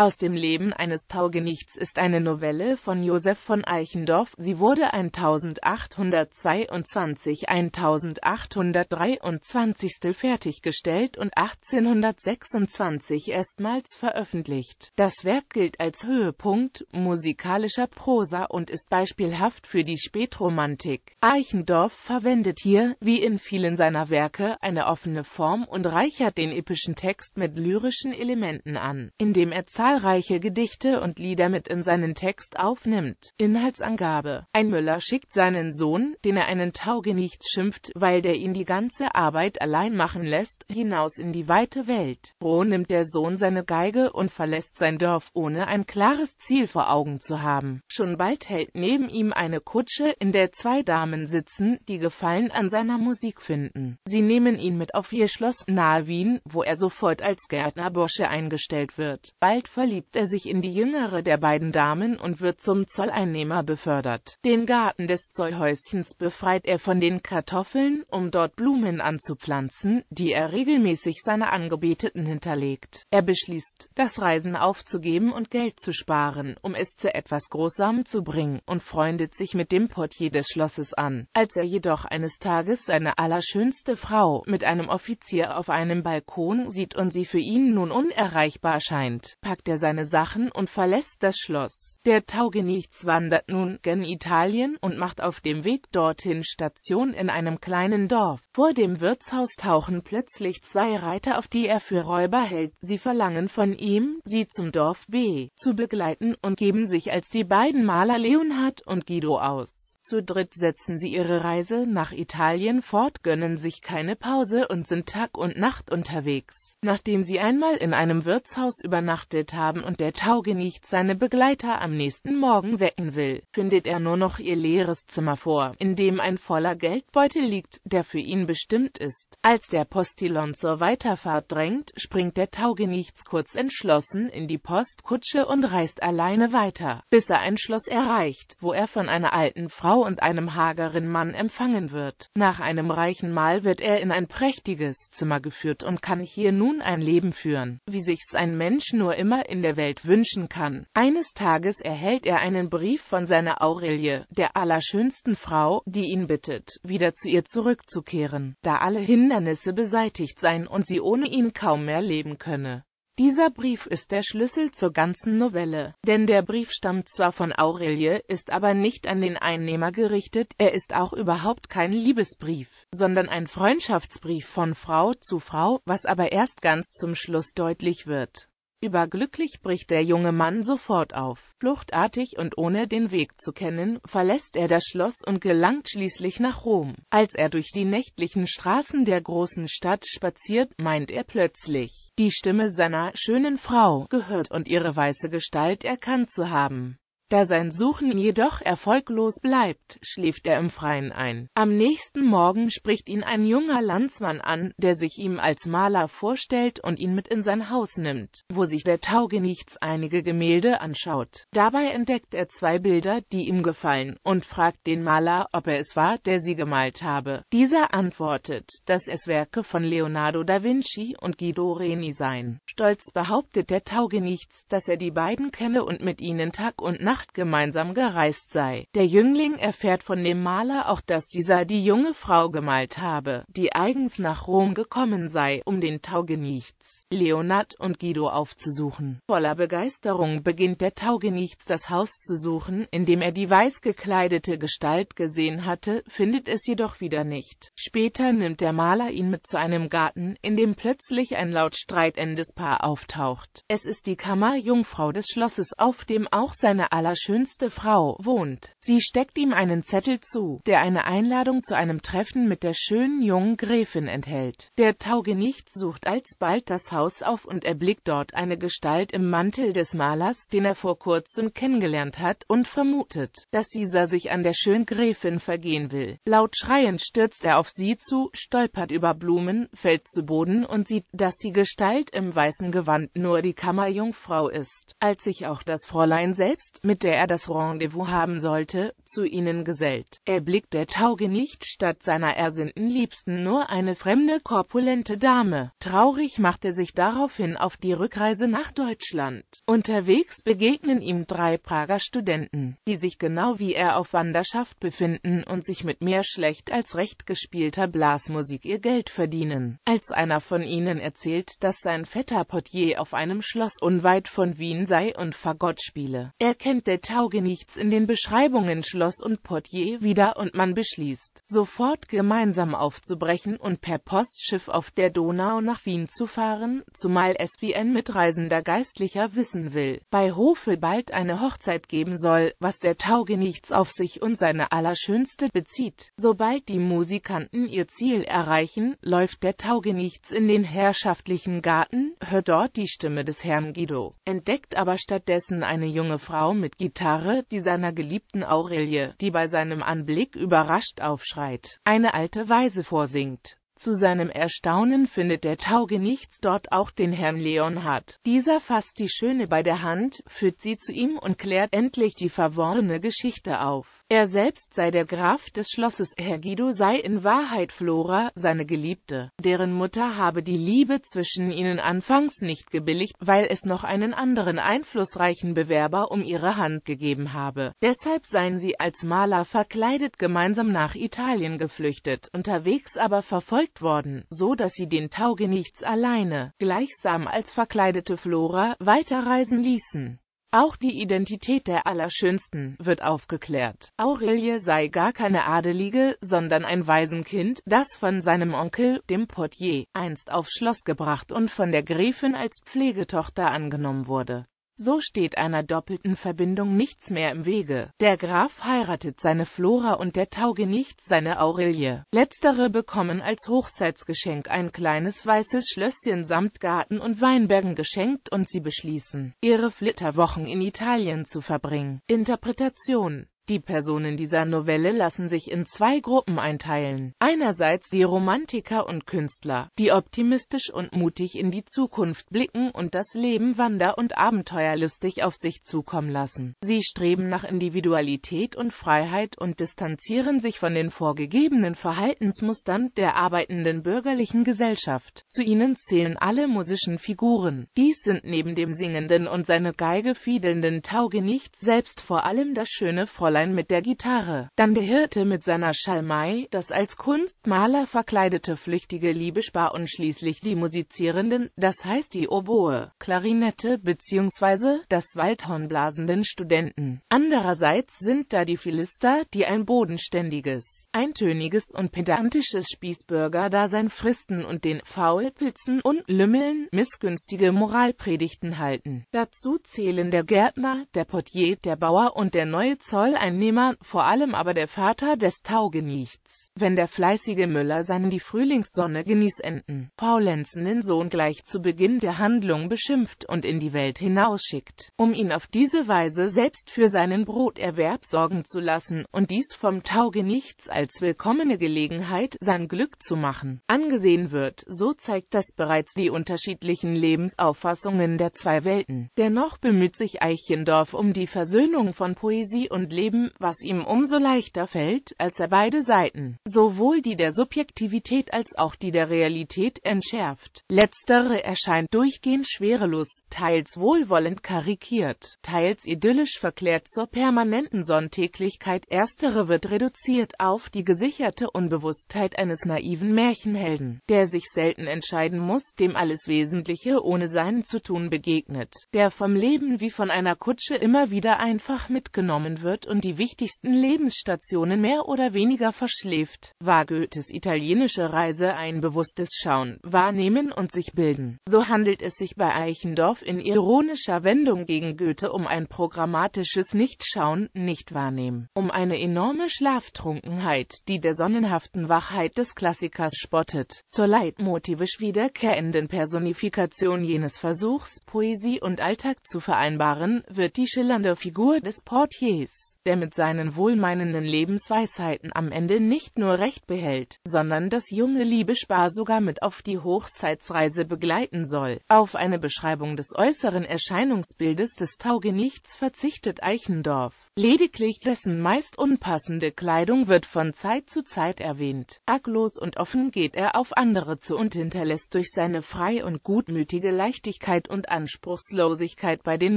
Aus dem Leben eines Taugenichts ist eine Novelle von Josef von Eichendorff. Sie wurde 1822-1823 fertiggestellt und 1826 erstmals veröffentlicht. Das Werk gilt als Höhepunkt musikalischer Prosa und ist beispielhaft für die Spätromantik. Eichendorff verwendet hier, wie in vielen seiner Werke, eine offene Form und reichert den epischen Text mit lyrischen Elementen an, indem er zahlreiche Gedichte und Lieder mit in seinen Text aufnimmt. Inhaltsangabe Ein Müller schickt seinen Sohn, den er einen Taugenicht schimpft, weil der ihn die ganze Arbeit allein machen lässt, hinaus in die weite Welt. Froh nimmt der Sohn seine Geige und verlässt sein Dorf, ohne ein klares Ziel vor Augen zu haben. Schon bald hält neben ihm eine Kutsche, in der zwei Damen sitzen, die Gefallen an seiner Musik finden. Sie nehmen ihn mit auf ihr Schloss nahe Wien, wo er sofort als Gärtnerbursche eingestellt wird. Bald verliebt er sich in die jüngere der beiden Damen und wird zum Zolleinnehmer befördert. Den Garten des Zollhäuschens befreit er von den Kartoffeln, um dort Blumen anzupflanzen, die er regelmäßig seiner Angebeteten hinterlegt. Er beschließt, das Reisen aufzugeben und Geld zu sparen, um es zu etwas Großem zu bringen, und freundet sich mit dem Portier des Schlosses an. Als er jedoch eines Tages seine allerschönste Frau mit einem Offizier auf einem Balkon sieht und sie für ihn nun unerreichbar scheint, packt er seine Sachen und verlässt das Schloss. Der Taugenichts wandert nun gen Italien und macht auf dem Weg dorthin Station in einem kleinen Dorf. Vor dem Wirtshaus tauchen plötzlich zwei Reiter auf, die er für Räuber hält. Sie verlangen von ihm, sie zum Dorf B zu begleiten und geben sich als die beiden Maler Leonhard und Guido aus. Zu dritt setzen sie ihre Reise nach Italien fort, gönnen sich keine Pause und sind Tag und Nacht unterwegs. Nachdem sie einmal in einem Wirtshaus übernachtet haben und der Taugenichts seine Begleiter am nächsten Morgen wecken will, findet er nur noch ihr leeres Zimmer vor, in dem ein voller Geldbeutel liegt, der für ihn bestimmt ist. Als der Postillon zur Weiterfahrt drängt, springt der Taugenichts kurz entschlossen in die Postkutsche und reist alleine weiter, bis er ein Schloss erreicht, wo er von einer alten Frau und einem hageren Mann empfangen wird. Nach einem reichen Mahl wird er in ein prächtiges Zimmer geführt und kann hier nun ein Leben führen, wie sich's ein Mensch nur immer in der Welt wünschen kann. Eines Tages Tages erhält er einen Brief von seiner Aurelie, der allerschönsten Frau, die ihn bittet, wieder zu ihr zurückzukehren, da alle Hindernisse beseitigt seien und sie ohne ihn kaum mehr leben könne. Dieser Brief ist der Schlüssel zur ganzen Novelle, denn der Brief stammt zwar von Aurelie, ist aber nicht an den Einnehmer gerichtet, er ist auch überhaupt kein Liebesbrief, sondern ein Freundschaftsbrief von Frau zu Frau, was aber erst ganz zum Schluss deutlich wird. Überglücklich bricht der junge Mann sofort auf. Fluchtartig und ohne den Weg zu kennen, verlässt er das Schloss und gelangt schließlich nach Rom. Als er durch die nächtlichen Straßen der großen Stadt spaziert, meint er plötzlich, die Stimme seiner schönen Frau gehört und ihre weiße Gestalt erkannt zu haben. Da sein Suchen jedoch erfolglos bleibt, schläft er im Freien ein. Am nächsten Morgen spricht ihn ein junger Landsmann an, der sich ihm als Maler vorstellt und ihn mit in sein Haus nimmt, wo sich der Taugenichts einige Gemälde anschaut. Dabei entdeckt er zwei Bilder, die ihm gefallen, und fragt den Maler, ob er es war, der sie gemalt habe. Dieser antwortet, dass es Werke von Leonardo da Vinci und Guido Reni seien. Stolz behauptet der Taugenichts, dass er die beiden kenne und mit ihnen Tag und Nacht Nacht gemeinsam gereist sei. Der Jüngling erfährt von dem Maler auch, dass dieser die junge Frau gemalt habe, die eigens nach Rom gekommen sei, um den Taugenichts, Leonard und Guido aufzusuchen. Voller Begeisterung beginnt der Taugenichts das Haus zu suchen, in dem er die weiß gekleidete Gestalt gesehen hatte, findet es jedoch wieder nicht. Später nimmt der Maler ihn mit zu einem Garten, in dem plötzlich ein laut streitendes Paar auftaucht. Es ist die Kammerjungfrau des Schlosses, auf dem auch seine aller allerschönste Frau, wohnt. Sie steckt ihm einen Zettel zu, der eine Einladung zu einem Treffen mit der schönen jungen Gräfin enthält. Der Taugenicht sucht alsbald das Haus auf und erblickt dort eine Gestalt im Mantel des Malers, den er vor kurzem kennengelernt hat, und vermutet, dass dieser sich an der schönen Gräfin vergehen will. Laut schreiend stürzt er auf sie zu, stolpert über Blumen, fällt zu Boden und sieht, dass die Gestalt im weißen Gewand nur die Kammerjungfrau ist. Als sich auch das Fräulein selbst mit mit der er das Rendezvous haben sollte, zu ihnen gesellt. Er blickt der Tauge nicht statt seiner ersinnten Liebsten nur eine fremde, korpulente Dame. Traurig macht er sich daraufhin auf die Rückreise nach Deutschland. Unterwegs begegnen ihm drei Prager Studenten, die sich genau wie er auf Wanderschaft befinden und sich mit mehr schlecht als recht gespielter Blasmusik ihr Geld verdienen. Als einer von ihnen erzählt, dass sein Vetter Potier auf einem Schloss unweit von Wien sei und Fagott spiele. Er kennt der Taugenichts in den Beschreibungen Schloss und Portier wieder und man beschließt, sofort gemeinsam aufzubrechen und per Postschiff auf der Donau nach Wien zu fahren, zumal es wie ein mitreisender Geistlicher wissen will, bei Hofe bald eine Hochzeit geben soll, was der Taugenichts auf sich und seine Allerschönste bezieht. Sobald die Musikanten ihr Ziel erreichen, läuft der Taugenichts in den herrschaftlichen Garten, hört dort die Stimme des Herrn Guido, entdeckt aber stattdessen eine junge Frau mit Gitarre, die seiner geliebten Aurelie, die bei seinem Anblick überrascht aufschreit, eine alte Weise vorsingt zu seinem Erstaunen findet der Taugenichts dort auch den Herrn Leonhard. Dieser fasst die Schöne bei der Hand, führt sie zu ihm und klärt endlich die verworrene Geschichte auf. Er selbst sei der Graf des Schlosses, Herr Guido sei in Wahrheit Flora, seine Geliebte. Deren Mutter habe die Liebe zwischen ihnen anfangs nicht gebilligt, weil es noch einen anderen einflussreichen Bewerber um ihre Hand gegeben habe. Deshalb seien sie als Maler verkleidet gemeinsam nach Italien geflüchtet, unterwegs aber verfolgt verfolgt worden, so dass sie den Taugenichts alleine, gleichsam als verkleidete Flora, weiterreisen ließen. Auch die Identität der Allerschönsten wird aufgeklärt. Aurelie sei gar keine Adelige, sondern ein Waisenkind, das von seinem Onkel, dem Portier, einst aufs Schloss gebracht und von der Gräfin als Pflegetochter angenommen wurde so steht einer doppelten Verbindung nichts mehr im Wege. Der Graf heiratet seine Flora und der Taugenicht seine Aurelie. Letztere bekommen als Hochzeitsgeschenk ein kleines weißes Schlösschen samt Garten und Weinbergen geschenkt und sie beschließen, ihre Flitterwochen in Italien zu verbringen. Interpretation die Personen dieser Novelle lassen sich in zwei Gruppen einteilen. Einerseits die Romantiker und Künstler, die optimistisch und mutig in die Zukunft blicken und das Leben wander- und abenteuerlustig auf sich zukommen lassen. Sie streben nach Individualität und Freiheit und distanzieren sich von den vorgegebenen Verhaltensmustern der arbeitenden bürgerlichen Gesellschaft. Zu ihnen zählen alle musischen Figuren. Dies sind neben dem singenden und seine Geige fiedelnden Taugenichts selbst vor allem das schöne Fräulein Fräulein mit der Gitarre, dann der Hirte mit seiner Schalmei, das als Kunstmaler verkleidete flüchtige Liebespaar und schließlich die Musizierenden, das heißt die Oboe, Klarinette bzw. das Waldhorn blasenden Studenten. Andererseits sind da die Philister, die ein bodenständiges, eintöniges und pedantisches Spießbürger-Dasein fristen und den Faulpilzen und Lümmeln missgünstige Moralpredigten halten. Dazu zählen der Gärtner, der Portier, der Bauer und der neue Zoll Einnehmer, vor allem aber der Vater des Taugenichts, wenn der fleißige Müller seinen die Frühlingssonne genießenden, faulenzenden Sohn gleich zu Beginn der Handlung beschimpft und in die Welt hinausschickt, um ihn auf diese Weise selbst für seinen Broterwerb sorgen zu lassen und dies vom Taugenichts als willkommene Gelegenheit, sein Glück zu machen, angesehen wird, so zeigt das bereits die unterschiedlichen Lebensauffassungen der zwei Welten. Dennoch bemüht sich Eichendorf um die Versöhnung von Poesie und Leben schreiben, was ihm umso leichter fällt, als er beide Seiten, sowohl die der Subjektivität als auch die der Realität, entschärft. Letztere erscheint durchgehend schwerelos, teils wohlwollend karikiert, teils idyllisch verklärt zur permanenten Sonntäglichkeit, erstere wird reduziert auf die gesicherte Unbewusstheit eines naiven Märchenhelden, der sich selten entscheiden muss, dem alles Wesentliche ohne seinen zu tun begegnet, der vom Leben wie von einer Kutsche immer wieder einfach mitgenommen wird und und die wichtigsten Lebensstationen mehr oder weniger verschläft, war Goethes italienische Reise ein bewusstes Schauen, Wahrnehmen und sich bilden. So handelt es sich bei Eichendorff in ironischer Wendung gegen Goethe um ein programmatisches Nichtschauen, Nichtwahrnehmen, um eine enorme Schlaftrunkenheit, die der sonnenhaften Wachheit des Klassikers spottet, zur leitmotivisch wiederkehrenden Personifikation jenes Versuchs, Poesie und Alltag zu vereinbaren, wird die schillernde Figur des Portiers der mit seinen wohlmeinenden Lebensweisheiten am Ende nicht nur Recht behält, sondern das junge Liebespaar sogar mit auf die Hochzeitsreise begleiten soll. Auf eine Beschreibung des äußeren Erscheinungsbildes des Taugenichts verzichtet Eichendorff. Lediglich dessen meist unpassende Kleidung wird von Zeit zu Zeit erwähnt. Arglos und offen geht er auf andere zu und hinterlässt durch seine frei und gutmütige Leichtigkeit und Anspruchslosigkeit bei den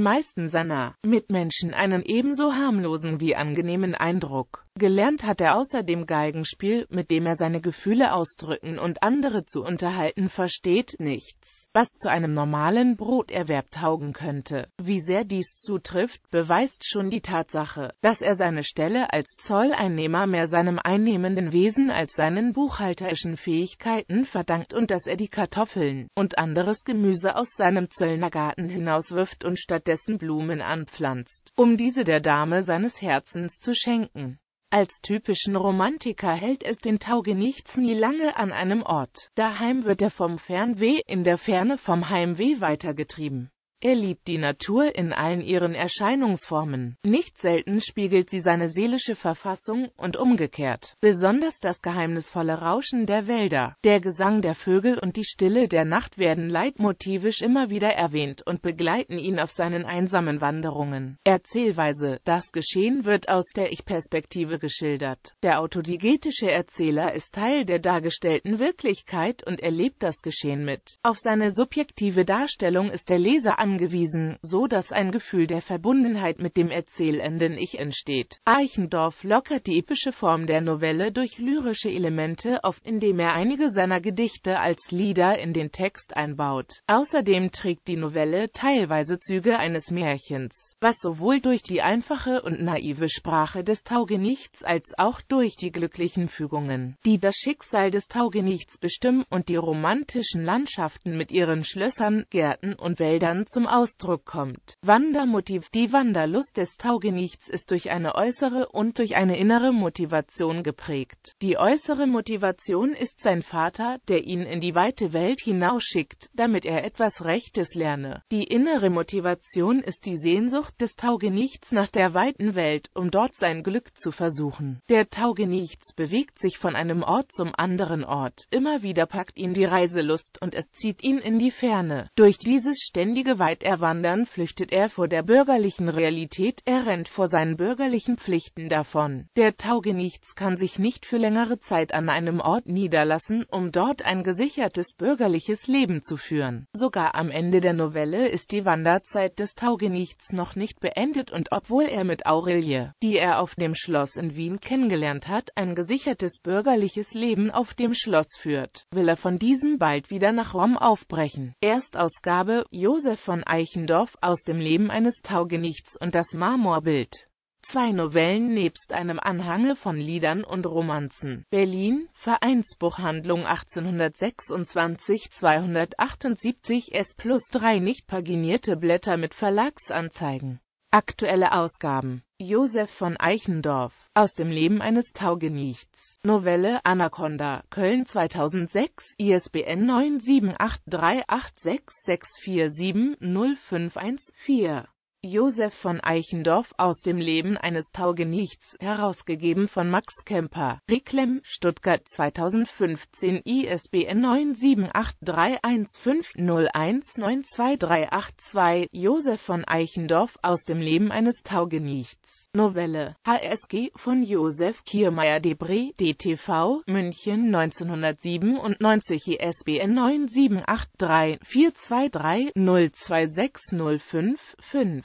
meisten seiner Mitmenschen einen ebenso harmlosen wie angenehmen Eindruck. Gelernt hat er außerdem Geigenspiel, mit dem er seine Gefühle ausdrücken und andere zu unterhalten versteht, nichts was zu einem normalen Broterwerb taugen könnte. Wie sehr dies zutrifft, beweist schon die Tatsache, dass er seine Stelle als Zolleinnehmer mehr seinem einnehmenden Wesen als seinen buchhalterischen Fähigkeiten verdankt und dass er die Kartoffeln und anderes Gemüse aus seinem Zöllnergarten hinauswirft und stattdessen Blumen anpflanzt, um diese der Dame seines Herzens zu schenken. Als typischen Romantiker hält es den Taugenichts nie lange an einem Ort. Daheim wird er vom Fernweh, in der Ferne vom Heimweh weitergetrieben. Er liebt die Natur in allen ihren Erscheinungsformen. Nicht selten spiegelt sie seine seelische Verfassung und umgekehrt. Besonders das geheimnisvolle Rauschen der Wälder, der Gesang der Vögel und die Stille der Nacht werden leitmotivisch immer wieder erwähnt und begleiten ihn auf seinen einsamen Wanderungen. Erzählweise Das Geschehen wird aus der Ich-Perspektive geschildert. Der autodigetische Erzähler ist Teil der dargestellten Wirklichkeit und erlebt das Geschehen mit. Auf seine subjektive Darstellung ist der Leser angewiesen angewiesen, so dass ein Gefühl der Verbundenheit mit dem erzählenden Ich entsteht. Eichendorff lockert die epische Form der Novelle durch lyrische Elemente auf, indem er einige seiner Gedichte als Lieder in den Text einbaut. Außerdem trägt die Novelle teilweise Züge eines Märchens, was sowohl durch die einfache und naive Sprache des Taugenichts als auch durch die glücklichen Fügungen, die das Schicksal des Taugenichts bestimmen und die romantischen Landschaften mit ihren Schlössern, Gärten und Wäldern zum zum Ausdruck kommt. Wandermotiv Die Wanderlust des Taugenichts ist durch eine äußere und durch eine innere Motivation geprägt. Die äußere Motivation ist sein Vater, der ihn in die weite Welt hinausschickt, damit er etwas Rechtes lerne. Die innere Motivation ist die Sehnsucht des Taugenichts nach der weiten Welt, um dort sein Glück zu versuchen. Der Taugenichts bewegt sich von einem Ort zum anderen Ort, immer wieder packt ihn die Reiselust und es zieht ihn in die Ferne. Durch dieses ständige Weiter er wandern, flüchtet er vor der bürgerlichen Realität, er rennt vor seinen bürgerlichen Pflichten davon. Der Taugenichts kann sich nicht für längere Zeit an einem Ort niederlassen, um dort ein gesichertes bürgerliches Leben zu führen. Sogar am Ende der Novelle ist die Wanderzeit des Taugenichts noch nicht beendet und obwohl er mit Aurelie, die er auf dem Schloss in Wien kennengelernt hat, ein gesichertes bürgerliches Leben auf dem Schloss führt, will er von diesem bald wieder nach Rom aufbrechen. Erstausgabe Josef von von Eichendorff aus dem Leben eines Taugenichts und das Marmorbild. Zwei Novellen nebst einem Anhange von Liedern und Romanzen. Berlin, Vereinsbuchhandlung 1826 278 S plus 3 nicht paginierte Blätter mit Verlagsanzeigen Aktuelle Ausgaben Josef von Eichendorf Aus dem Leben eines Taugenichts Novelle Anaconda Köln 2006 ISBN 9783866470514 Josef von Eichendorf aus dem Leben eines Taugenichts, herausgegeben von Max Kemper, Ricklem, Stuttgart 2015, ISBN 978315019238382, Josef von Eichendorf aus dem Leben eines Taugenichts Novelle, HSG von Josef Kiermeier Debré, DTV, München 1997 ISBN 9783-423-02605-5.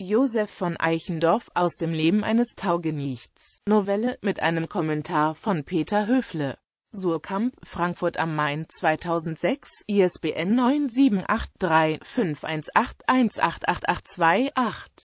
Josef von Eichendorff aus dem Leben eines Taugenichts, Novelle mit einem Kommentar von Peter Höfle. Surkamp, Frankfurt am Main 2006, ISBN 9783-518188828.